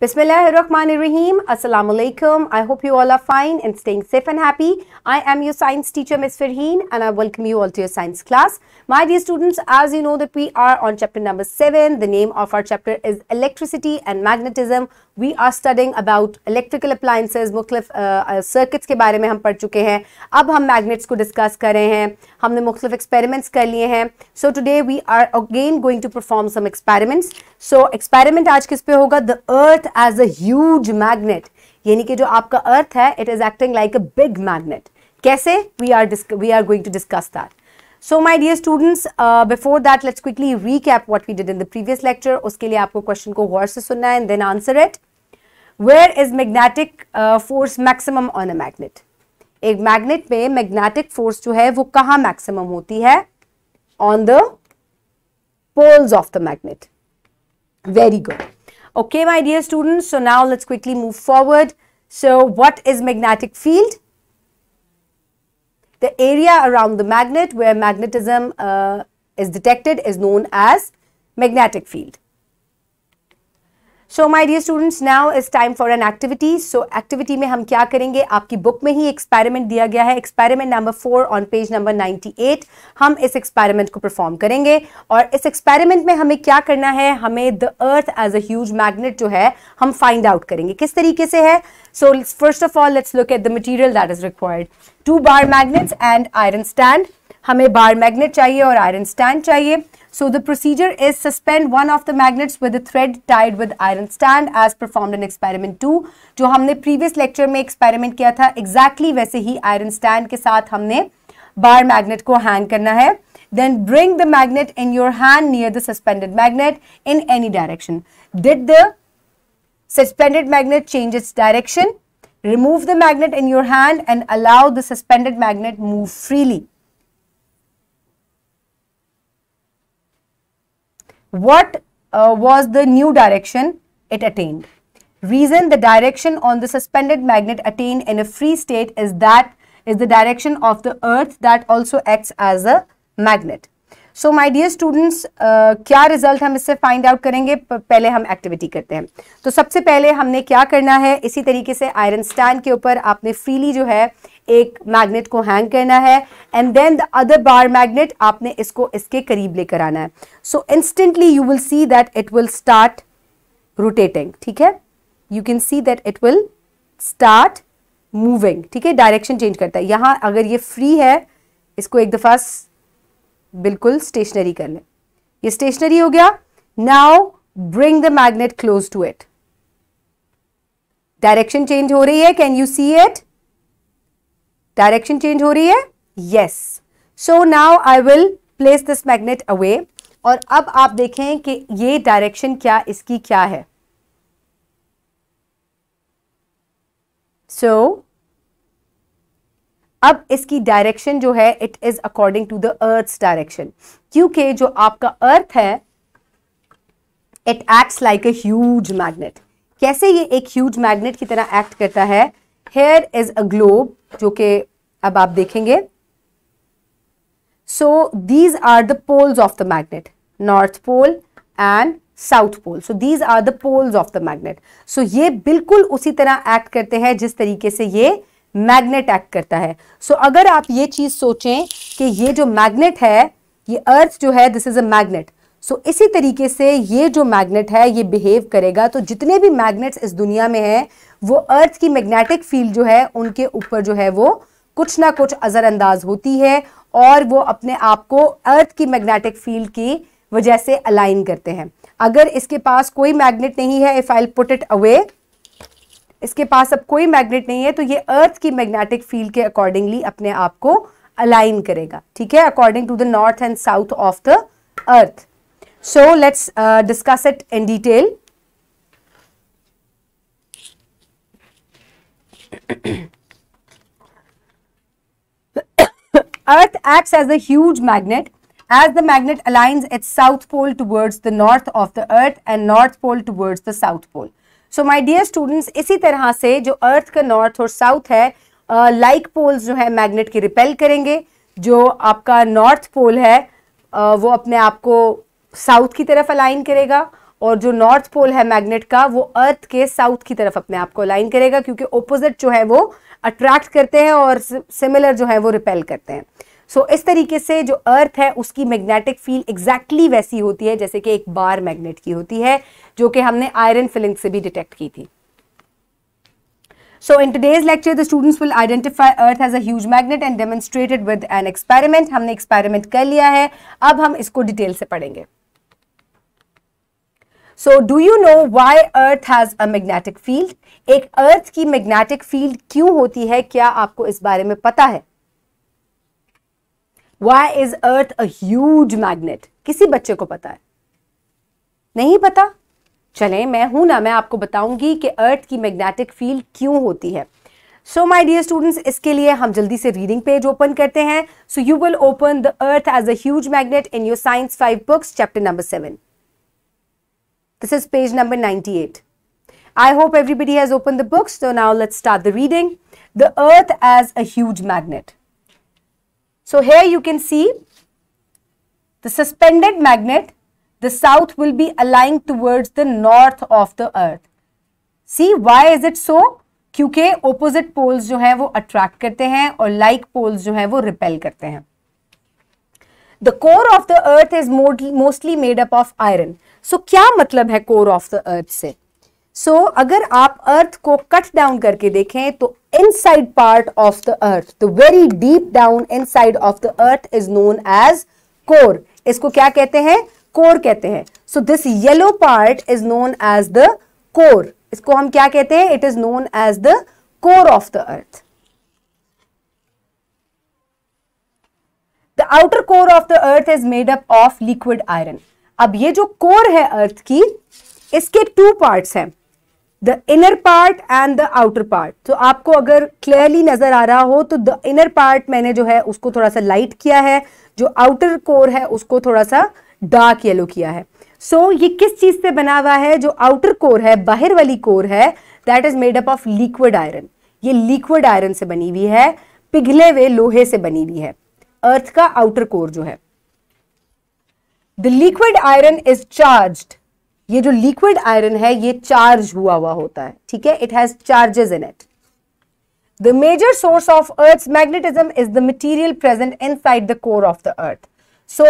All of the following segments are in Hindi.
Bismillahirrahmanirrahim. Assalamu alaikum. I hope you all are fine and staying safe and happy. I am your science teacher Ms. Farheen, and I welcome you all to your science class. My dear students, as you know that we are on chapter number 7. The name of our chapter is Electricity and Magnetism we are studying about electrical appliances मुख्तलिफ सर्किट्स के बारे में हम पढ़ चुके हैं अब हम मैग्नेट्स को डिस्कस कर रहे हैं हमने मुख्तलिफ एक्सपेरिमेंट्स कर लिए हैं so today we are again going to perform some experiments so experiment आज किस पे होगा the earth as a huge magnet यानी कि जो आपका अर्थ है it is acting like a big magnet कैसे we are we are going to discuss that so my dear students before that let's quickly recap what we did in the previous lecture उसके लिए आपको क्वेश्चन को गौर से सुनना है and then answer it where is magnetic force maximum on a magnet एक मैग्नेट में मैग्नेटिक फोर्स जो है वो कहाँ मैक्सिमम होती है on the poles of the magnet. Very good. Okay, my dear students, so now let's quickly move forward. So what is magnetic field? The area around the magnet where magnetism uh, is detected is known as magnetic field. So my dear students now is time for an activity so activity में हम क्या करेंगे आपकी बुक में ही एक्सपेरिमेंट दिया गया है experiment number four on page number eight हम इस एक्सपेरिमेंट को परफॉर्म करेंगे और इस एक्सपेरिमेंट में हमें क्या करना है हमें the earth as a magnet जो है हम फाइंड आउट करेंगे किस तरीके से है so first of all let's look at the material that is required to bar magnets and iron stand हमें बार मैग्नेट चाहिए और आयरन स्टैंड चाहिए so the procedure is suspend one of the magnets with thread tied with iron stand as perform an experiment two जो हमने प्रीवियस लेक्चर में एक्सपेरिमेंट किया था एग्जैक्टली exactly वैसे ही आयरन स्टैंड के साथ हमने बार मैग्नेट को हैंग करना है then bring the magnet in your hand near the suspended magnet in any direction did the suspended magnet change its direction remove the magnet in your hand and allow the suspended magnet move freely What uh, was the new direction it attained? Reason the direction on the suspended magnet attained in a free state is that is the direction of the earth that also acts as a magnet. So my dear students क्या रिजल्ट हम इससे फाइंड आउट करेंगे पहले हम एक्टिविटी करते हैं तो सबसे पहले हमने क्या करना है इसी तरीके से आयरन स्टैंड के ऊपर आपने फ्रीली जो है एक मैग्नेट को हैंग करना है and then the other bar magnet आपने इसको इसके करीब लेकर आना है so instantly you will see that it will start rotating ठीक है you can see that it will start moving ठीक है डायरेक्शन चेंज करता है यहां अगर ये फ्री है इसको एक दफ़ा बिल्कुल स्टेशनरी कर लें ये स्टेशनरी हो गया now bring the magnet close to it direction change हो रही है can you see it direction change हो रही है yes so now I will place this magnet away और अब आप देखें कि ये डायरेक्शन क्या इसकी क्या है सो so, अब इसकी डायरेक्शन जो है it is according to the earth direction क्योंकि जो आपका अर्थ है it acts like a huge magnet कैसे ये एक ह्यूज मैग्नेट की तरह एक्ट करता है हेयर इज अ ग्लोब जो कि अब आप देखेंगे so these are the poles of the magnet north pole and south pole so these are the poles of the magnet so ये बिल्कुल उसी तरह एक्ट करते हैं जिस तरीके से ये मैग्नेट एक्ट करता है सो so, अगर आप ये चीज़ सोचें कि ये जो मैग्नेट है ये अर्थ जो है this is a magnet so इसी तरीके से ये जो मैग्नेट है ये बिहेव करेगा तो जितने भी मैग्नेट्स इस दुनिया में हैं वो अर्थ की मैग्नेटिक फील्ड जो है उनके ऊपर जो है वो कुछ ना कुछ अज़रअंदाज होती है और वो अपने आप को अर्थ की मैग्नेटिक फील्ड की वजह से अलाइन करते हैं अगर इसके पास कोई मैग्नेट नहीं है if I put it away इसके पास अब कोई मैग्नेट नहीं है तो ये अर्थ की मैग्नेटिक फील्ड के अकॉर्डिंगली अपने आप को अलाइन करेगा ठीक है according to the north and south of the earth so let's discuss it in detail earth act as a magnet as the magnet aligns its south pole towards the north of the earth and north pole towards the south pole so my dear students इसी तरह से जो अर्थ का नॉर्थ और साउथ है लाइक uh, पोल्स like जो है मैग्नेट की रिपेल करेंगे जो आपका नॉर्थ पोल है uh, वो अपने आप को साउथ की तरफ अलाइन करेगा और जो नॉर्थ पोल है मैग्नेट का वो अर्थ के साउथ की तरफ अपने आप को अलाइन करेगा क्योंकि ओपोजिट जो है वो अट्रैक्ट करते हैं और सिमिलर जो है वो रिपेल करते हैं सो इस तरीके से जो अर्थ है उसकी मैग्नेटिक फील एग्जैक्टली वैसी होती है जैसे कि एक बार मैग्नेट की होती है जो कि हमने आयरन फिलिंग से भी डिटेक्ट की थी so in today's lecture the students will identify earth as a magnet and demonstrated with an experiment हमने एक्सपेरिमेंट कर लिया है अब हम इसको डिटेल से पढ़ेंगे so do you know why earth has a magnetic field एक अर्थ की मैग्नेटिक फील्ड क्यों होती है क्या आपको इस बारे में पता है why is earth a huge magnet किसी बच्चे को पता है नहीं पता चले मैं हूं ना मैं आपको बताऊंगी कि अर्थ की मैग्नेटिक फील्ड क्यों होती है सो माई डियर स्टूडेंट्स इसके लिए हम जल्दी से रीडिंग पेज ओपन करते हैं so you will open the earth as a magnet in your science five books chapter number seven this is page number ninety eight I hope everybody has opened the books. So now let's start the reading. The Earth as a huge magnet. So here you can see the suspended magnet, the south will be aligned towards the north of the earth. See why is it so? क्योंकि opposite poles जो है वो attract करते हैं और like poles जो है वो repel करते हैं. The core of the earth is mostly made up of iron. So क्या मतलब है core of the earth से? सो so, अगर आप अर्थ को कट डाउन करके देखें तो inside part of the earth the very deep down inside of the earth is known as core इसको क्या कहते हैं कोर कहते हैं so this yellow part is known as the core इसको हम क्या कहते हैं it is known as the core of the earth the outer core of the earth is made up of liquid iron अब ये जो कोर है अर्थ की इसके टू पार्ट्स हैं the inner part and the outer part तो आपको अगर क्लियरली नजर आ रहा हो तो द इनर पार्ट मैंने जो है उसको थोड़ा सा लाइट किया है जो आउटर कोर है उसको थोड़ा सा डार्क येलो किया है सो so, ये किस चीज से बना हुआ है जो आउटर कोर है बाहर वाली कोर है that is made up of liquid iron ये लिक्विड आयरन से बनी हुई है पिघले हुए लोहे से बनी हुई है अर्थ का आउटर कोर जो है the liquid iron is charged ये जो लिक्विड आयरन है ये चार्ज हुआ हुआ होता है ठीक है it has charges in it the major source of earth magnetism is the material present inside the core of the earth so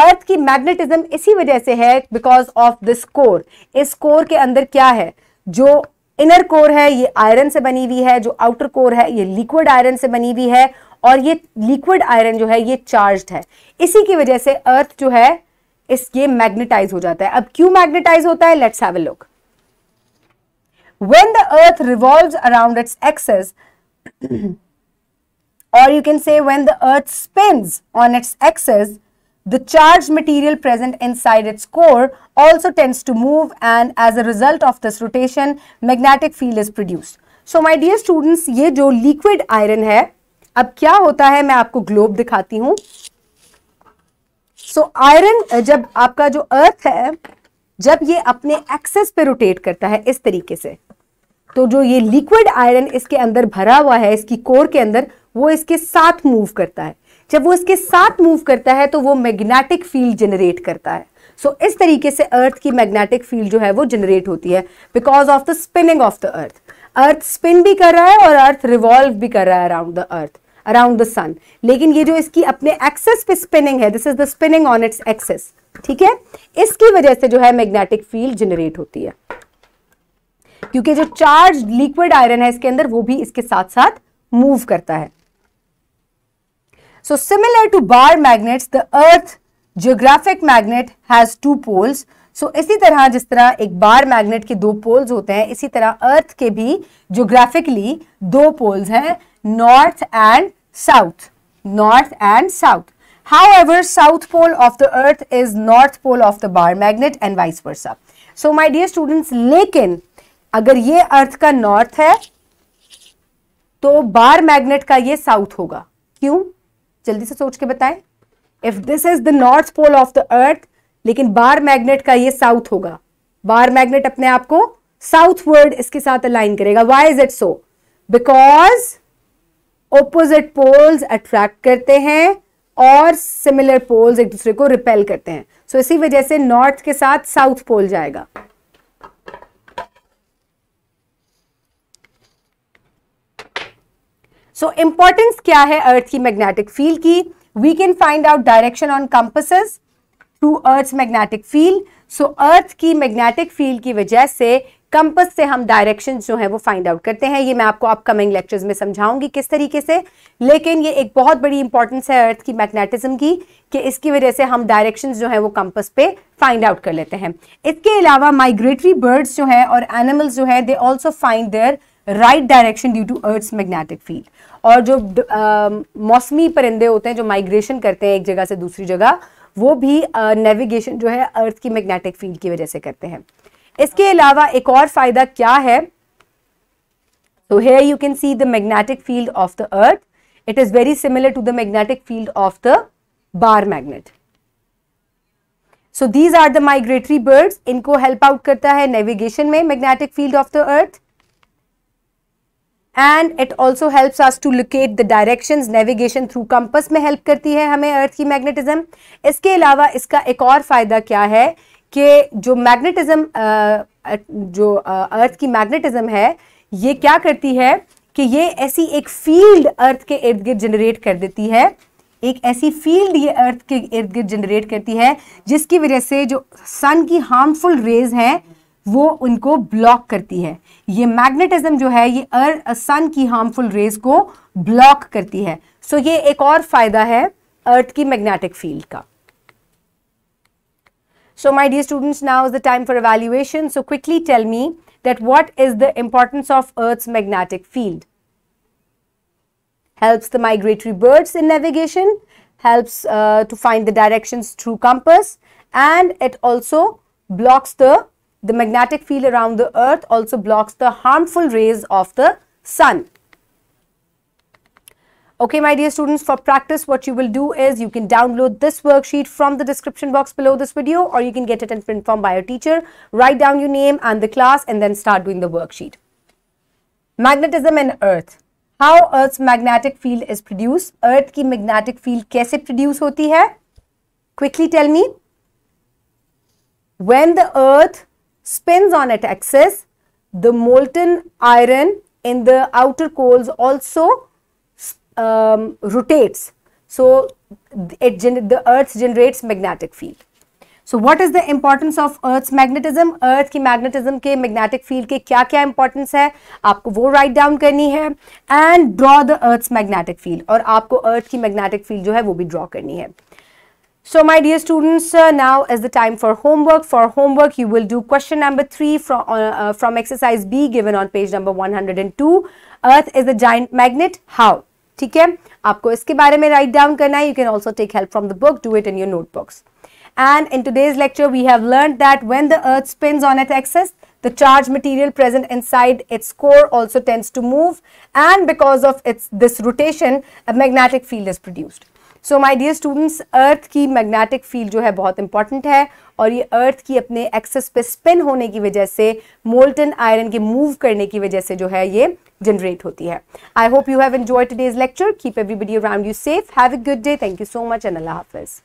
earth की मैग्नेटिज्म इसी वजह से है बिकॉज ऑफ दिस कोर इस कोर के अंदर क्या है जो इनर कोर है ये आयरन से बनी हुई है जो आउटर कोर है ये लिक्विड आयरन से बनी हुई है और ये लिक्विड आयरन जो है ये चार्ज्ड है इसी की वजह से अर्थ जो है इस ये मैग्नेटाइज हो जाता है अब क्यों मैग्नेटाइज होता है let's have a look when the earth revolves around its axis और you can say when the earth spins on its axis the charge material present inside its core also tends to move and as a result of this rotation magnetic field is produced so my dear students ये जो लिक्विड आयरन है अब क्या होता है मैं आपको ग्लोब दिखाती हूं सो so, आयरन uh, जब आपका जो अर्थ है जब ये अपने एक्सेस पे रोटेट करता है इस तरीके से तो जो ये लिक्विड आयरन इसके अंदर भरा हुआ है इसकी कोर के अंदर वो इसके साथ मूव करता है जब वो इसके साथ मूव करता है तो वो मैग्नेटिक फील्ड जनरेट करता है सो so, इस तरीके से अर्थ की मैग्नेटिक फील्ड जो है वो जनरेट होती है because of the spinning of the earth earth spin भी कर रहा है और अर्थ रिवॉल्व भी कर रहा है around the earth around the sun लेकिन ये जो इसकी अपने एक्सेस पे स्पिनिंग है this is the spinning on its axis ठीक है इसकी वजह से जो है मैग्नेटिक फील्ड जनरेट होती है क्योंकि जो चार्ज लिक्विड आयरन है इसके अंदर वो भी इसके साथ साथ मूव करता है so similar to bar magnets the earth geographic magnet has two poles so इसी तरह जिस तरह एक बार मैग्नेट के दो पोल्स होते हैं इसी तरह अर्थ के भी जोग्राफिकली दो पोल्स हैं north and south north and south however south pole of the earth is north pole of the bar magnet and vice versa so my dear students लेकिन अगर ये अर्थ का नॉर्थ है तो बार मैग्नेट का ये साउथ होगा क्यों जल्दी से सोच के बताएं if this is the north pole of the earth लेकिन बार मैग्नेट का ये साउथ होगा बार मैग्नेट अपने आप को वर्ड इसके साथ अलाइन करेगा why is it so because opposite poles attract करते हैं और सिमिलर पोल्स एक दूसरे को रिपेल करते हैं सो so, इसी वजह से नॉर्थ के साथ साउथ पोल जाएगा सो so, इंपॉर्टेंस क्या है अर्थ की मैग्नेटिक फील्ड की we can find out direction on compasses through earth magnetic field so earth की मैग्नेटिक फील्ड की वजह से कंपस से हम डायरेक्शन जो है वो फाइंड आउट करते हैं ये मैं आपको अपकमिंग लेक्चर्स में समझाऊंगी किस तरीके से लेकिन ये एक बहुत बड़ी इंपॉर्टेंस है अर्थ की मैग्नेटिज्म की कि इसकी वजह से हम डायरेक्शन जो है वो कंपस पे फाइंड आउट कर लेते हैं इसके अलावा माइग्रेटरी बर्ड्स जो है और एनिमल्स जो है they also find their right direction due to earth magnetic field और जो मौसमी परिंदे होते हैं जो माइग्रेशन करते हैं एक जगह से दूसरी जगह वो भी नेविगेशन जो है अर्थ की मैग्नेटिक फील्ड की वजह से करते हैं इसके अलावा एक और फ़ायदा क्या है तो here you can see the magnetic field of the earth it is very similar to the magnetic field of the bar magnet so these are the migratory birds इनको हेल्प आउट करता है नेविगेशन में magnetic field of the earth and it also helps us to locate the direction navigation through compass में हेल्प करती है हमें अर्थ की मैग्नेटिज्म इसके अलावा इसका एक और फ़ायदा क्या है कि जो मैग्नेटिज्म जो अर्थ की मैग्नेटिज्म है ये क्या करती है कि ये ऐसी एक फील्ड अर्थ के इर्द गिर्द जनरेट कर देती है एक ऐसी फील्ड ये अर्थ के इर्द गिर्द जनरेट करती है जिसकी वजह से जो सन की हार्मफुल रेज हैं वो उनको ब्लॉक करती है ये मैग्नेटिज्म जो है ये अर्थ सन की हार्मफुल रेज को ब्लॉक करती है सो ये एक और फायदा है अर्थ की मैग्नेटिक फील्ड का so my dear students now is the time for evaluation so quickly tell me that what is the importance of earth magnetic field helps the migratory birds in navigation helps to find the direction through compass and it also blocks the The magnetic field around the earth also blocks the harmful rays of the sun. Okay, my dear students, for practice, what you will do is you can download this worksheet from the description box below this video or you can get it in print form by your teacher. Write down your name and the class and then start doing the worksheet. Magnetism and Earth. How Earth's magnetic field is produced. Earth ki magnetic field kaise produce hoti hai? Quickly tell me. When the Earth spins on its axis, the molten iron in the outer coals also um, rotates. So, it, the earth generates magnetic field. So what is the importance of earth magnetism earth की मैग्नेटिज्म के मैग्नेटिक फील्ड के क्या क्या इंपॉर्टेंस है आपको वो राइट डाउन करनी है and draw the earth magnetic field और आपको अर्थ की मैग्नेटिक फील्ड जो है वो भी ड्रॉ करनी है So my dear students, uh, now is the time for homework. For homework, you will do question number 3 from, uh, uh from exercise B given on page number 102. Earth is a giant magnet. How? Okay? है आपको इसके बारे में राइट डाउन करना है you can also take help from the book do And in today's lecture, we have learned that when the earth spins on its axis, the charged material present inside its core also tends to move. And because of its, this rotation, a magnetic field is produced. So my dear students earth की मैग्नेटिक फील्ड जो है बहुत इंपॉर्टेंट है और ये अर्थ की अपने एक्सेस पे स्पिन होने की वजह से मोल्टन आयरन के मूव करने की वजह से जो है ये जनरेट होती है I hope you have enjoy today's lecture keep everybody around you safe have a good day thank you so much and अल्लाह हाफिज़